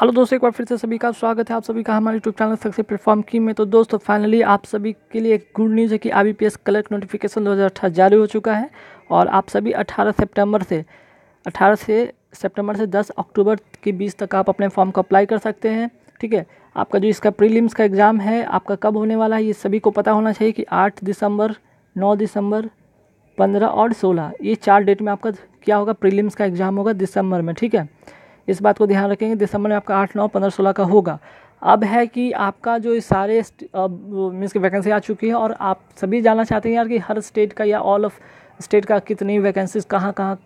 hello दोस्तों एक बार फिर से सभी का स्वागत है आप सभी का हमारे यूट्यूब चैनल सक्सेस प्लेटफॉर्म की में तो दोस्तों फाइनली आप सभी के लिए एक गुड न्यूज़ है कि आई बी क्लर्क नोटिफिकेशन दो जारी हो चुका है और आप सभी 18 सितंबर से 18 से सितंबर से 10 अक्टूबर के बीच तक आप अपने फॉर्म को अप्लाई कर सकते हैं ठीक है आपका जो इसका प्रीलिम्स का एग्ज़ाम है आपका कब होने वाला है ये सभी को पता होना चाहिए कि आठ दिसंबर नौ दिसंबर पंद्रह और सोलह ये चार डेट में आपका क्या होगा प्रीलिम्स का एग्ज़ाम होगा दिसंबर में ठीक है इस बात को ध्यान रखेंगे दिसंबर में आपका आठ नौ पंद्रह सोलह का होगा अब है कि आपका जो सारे मीन्स की वैकेंसी आ चुकी है और आप सभी जानना चाहते हैं यार कि हर स्टेट का या ऑल ऑफ स्टेट का कितनी वैकेंसीज कहाँ कहाँ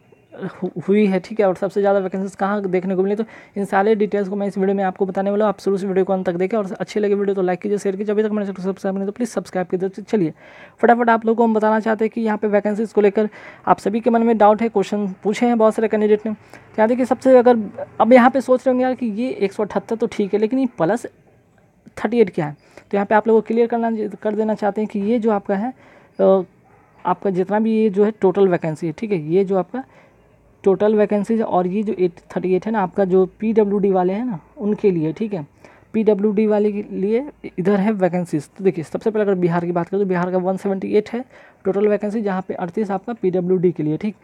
हुई है ठीक है और सबसे ज़्यादा वैकेंसीज कहाँ देखने को मिली तो इन सारे डिटेल्स को मैं इस वीडियो में आपको बताने वाला हूँ आप शुरू से वीडियो को अंत तक देखें और अच्छी लगे वीडियो तो लाइक कीजिए शेयर कीजिए अभी तक मैंने चैनल सब्सक्राइब नहीं तो प्लीज़ सब्सक्राइब कीजिए तो चलिए फटाफट आप लोगों को हम बताना चाहते हैं कि यहाँ पे वैकेंसीज को लेकर आप सभी के मन में डाउट है क्वेश्चन पूछे हैं बहुत सारे कैंडिडेट ने तो यहाँ देखिए सबसे अगर अब यहाँ पर सोच रहे होंगे यार कि ये एक तो ठीक है लेकिन ये प्लस थर्टी क्या है तो यहाँ पर आप लोगों को क्लियर करना कर देना चाहते हैं कि ये जो आपका है आपका जितना भी ये जो है टोटल वैकेंसी है ठीक है ये जो आपका टोटल वैकेंसीज और ये जो एट थर्टी एट है ना आपका जो पी डब्ल्यू डी वाले हैं ना उनके लिए ठीक है पी डब्ल्यू डी वाले के लिए इधर है वैकेंसीज तो देखिए सबसे पहले अगर बिहार की बात करें तो बिहार का वन सेवेंटी एट है टोटल वैकेंसी जहाँ पे अड़तीस आपका पी डब्ल्यू डी के लिए ठीक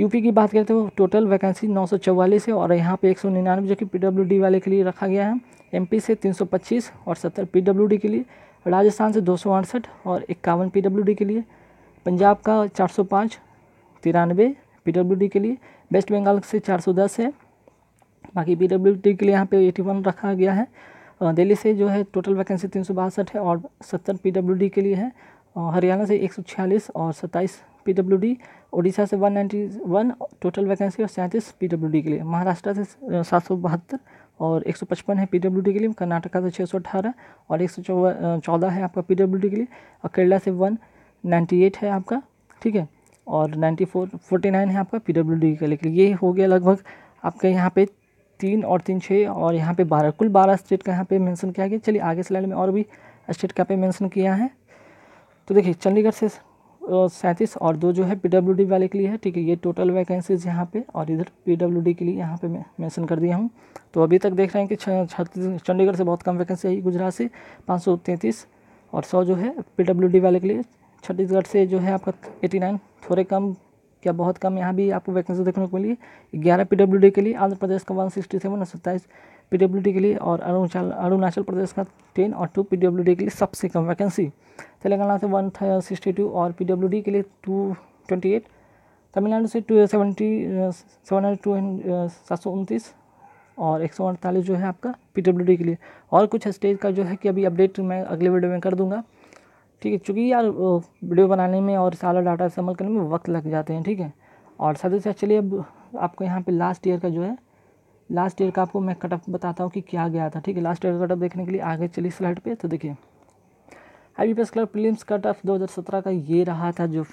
यूपी की बात करें तो टोटल वैकेंसी नौ सौ चौवालीस है और यहाँ पे एक सौ निन्यानवे जो कि पी डब्ल्यू डी वाले के लिए रखा गया है एम पी से तीन सौ पच्चीस और सत्तर पी डब्ल्यू डी के लिए राजस्थान से दो सौ अड़सठ और इक्यावन पी डब्ल्यू डी के लिए पंजाब का चार सौ पाँच तिरानवे पी डब्ल्यू डी के लिए वेस्ट बंगाल से चार सौ दस है बाकी पी डब्ल्यू डी के लिए यहाँ पे एटी वन रखा गया है दिल्ली से जो है टोटल वैकेंसी तीन सौ बासठ है और सत्तर पी डब्ल्यू डी के लिए है हरियाणा से एक सौ छियालीस और सत्ताईस पी डब्ल्यू डी उड़ीसा से one ninety one total vacancy और सैंतीस पी डब्ल्यू डी के लिए महाराष्ट्र से सात सौ बहत्तर और एक सौ पचपन है पी डब्ल्यू डी के लिए कर्नाटका से छः सौ अठारह और एक सौ चौदह है आपका पी डब्ल्यू डी के लिए और केरला से वन नाइन्टी एट है आपका ठीक है और नाइन्टी फोर फोर्टी नाइन है आपका पी डब्ल्यू डी का लेकिन ये हो गया लगभग आपका यहाँ पे तीन और तीन छः और यहाँ पे बारह कुल बारह स्टेट का यहाँ पे मेंशन किया गया चलिए आगे स्लाइड में और भी स्टेट का पे मेंशन किया है तो देखिए चंडीगढ़ से सैंतीस और दो जो है पी डब्ल्यू डी वाले के लिए है ठीक है ये टोटल वैकेंसीज यहाँ पे और इधर पी डब्ल्यू डी के लिए यहाँ पे मैं मैंसन कर दिया हूँ तो अभी तक देख रहे हैं कि छत्तीस चंडीगढ़ से बहुत कम वैकेंसी आई गुजरात से पाँच और सौ जो है पी वाले के लिए छत्तीसगढ़ से जो है आपका एटी नाइन थोड़े कम या बहुत कम यहाँ भी आपको वैकेंसी देखने को मिली ग्यारह पी डब्ल्यू डी के लिए आंध्र प्रदेश का वन सिक्सटी सेवन सत्ताईस पी डब्ल्यू डी के लिए और अरुणाचल अरुणाचल प्रदेश का टेन और टू पी डब्ल्यू डी के लिए सबसे कम वैकेंसी तेलंगाना से वन सिक्सटी टू और पी डब्ल्यू डी के लिए टू ट्वेंटी एट तमिलनाडु से two seventy seven hundred two सात सौ उनतीस और एक सौ अड़तालीस जो है आपका पी डब्ल्यू डी के लिए और कुछ स्टेज का जो है कि अभी अपडेट मैं अगले वीडियो में कर दूंगा ठीक है चूँकि यार वीडियो बनाने में और सारा डाटा इस्तेमाल करने में वक्त लग जाते हैं ठीक है और साथ ही साथ चलिए अब आपको यहाँ पे लास्ट ईयर का जो है लास्ट ईयर का आपको मैं कटअप बताता हूँ कि क्या गया था ठीक है लास्ट ईयर का कटअप देखने के लिए आगे चलिए स्लाइड पे तो देखिए I B P S clerk prelims cut off दो हज़ार सत्रह का ये रहा था जो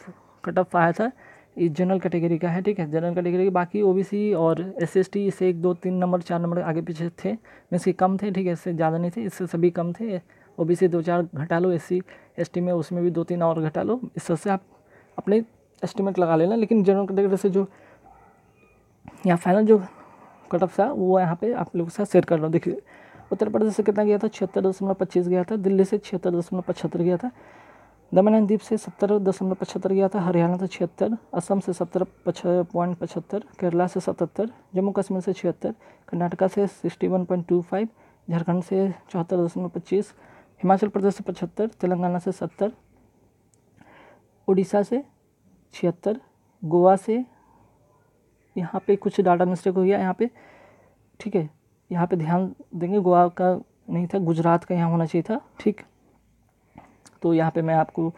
कट ऑफ आया था ये जनरल कैटेगरी का है ठीक है जनरल कैटेगरी के बाकी ओ बी सी और एस एस टी इससे एक दो तीन नंबर चार नंबर आगे पीछे थे मीन्स कम थे ठीक है इससे ज़्यादा नहीं थे इससे सभी कम थे बी दो चार घटा लो एस टी में उसमें भी दो तीन और घटा लो इस तरह से आप अपने एस्टिमेट लगा लेना लेकिन जनरल कैटेगरी से जो यहाँ फाइनल जो कटअप था वो यहाँ पे आप लोगों के साथ शेयर कर रहा हूँ देखिए उत्तर प्रदेश से कितना गया था छिहत्तर दशमलव पच्चीस गया था दिल्ली से छिहत्तर दशमलव पचहत्तर गया था दमन द्वीप से सत्तर दशमलव पचहत्तर गया था हरियाणा से छिहत्तर असम से सत्तर पॉइंट पचहत्तर केरला से सतहत्तर जम्मू कश्मीर से छिहत्तर कर्नाटका से sixty one point two five Jharkhand से चौहत्तर दशमलव पच्चीस हिमाचल प्रदेश से पचहत्तर तेलंगाना से सत्तर उड़ीसा से छिहत्तर गोवा से यहाँ पे कुछ डाटा मिस्टेक हो गया यहाँ पे ठीक है यहाँ पे ध्यान देंगे गोवा का नहीं था गुजरात का यहाँ होना चाहिए था ठीक तो यहाँ पे मैं आपको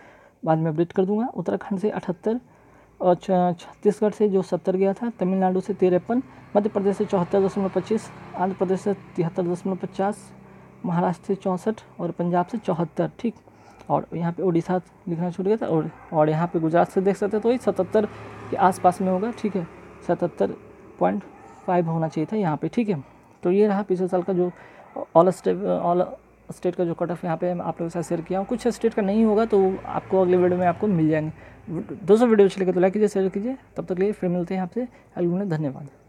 बाद में अपडेट कर दूंगा उत्तराखंड से अठहत्तर और छत्तीसगढ़ से जो सत्तर गया था तमिलनाडु से तिरपन मध्य प्रदेश से चौहत्तर दशमलव पच्चीस आंध्र प्रदेश से तिहत्तर दशमलव पचास महाराष्ट्र से चौंसठ और पंजाब से चौहत्तर ठीक और यहाँ पे उड़ीसा लिखना छूट गया था और और यहाँ पे गुजरात से देख सकते हैं तो वही सतहत्तर के आसपास में होगा ठीक है सतहत्तर पॉइंट फाइव होना चाहिए था यहाँ पे ठीक है तो ये रहा पिछले साल का जो ऑल स्टेट ऑल स्टेट का जो कट ऑफ यहाँ पे आप लोगों के साथ शेयर किया हूँ कुछ स्टेट का नहीं होगा तो आपको अगले वीडियो में आपको मिल जाएंगे दोस्तों वीडियो अच्छी लगे तो लाइक कीजिए शेयर कीजिए तब तक लिए फिर मिलते हैं आपसे ने धन्यवाद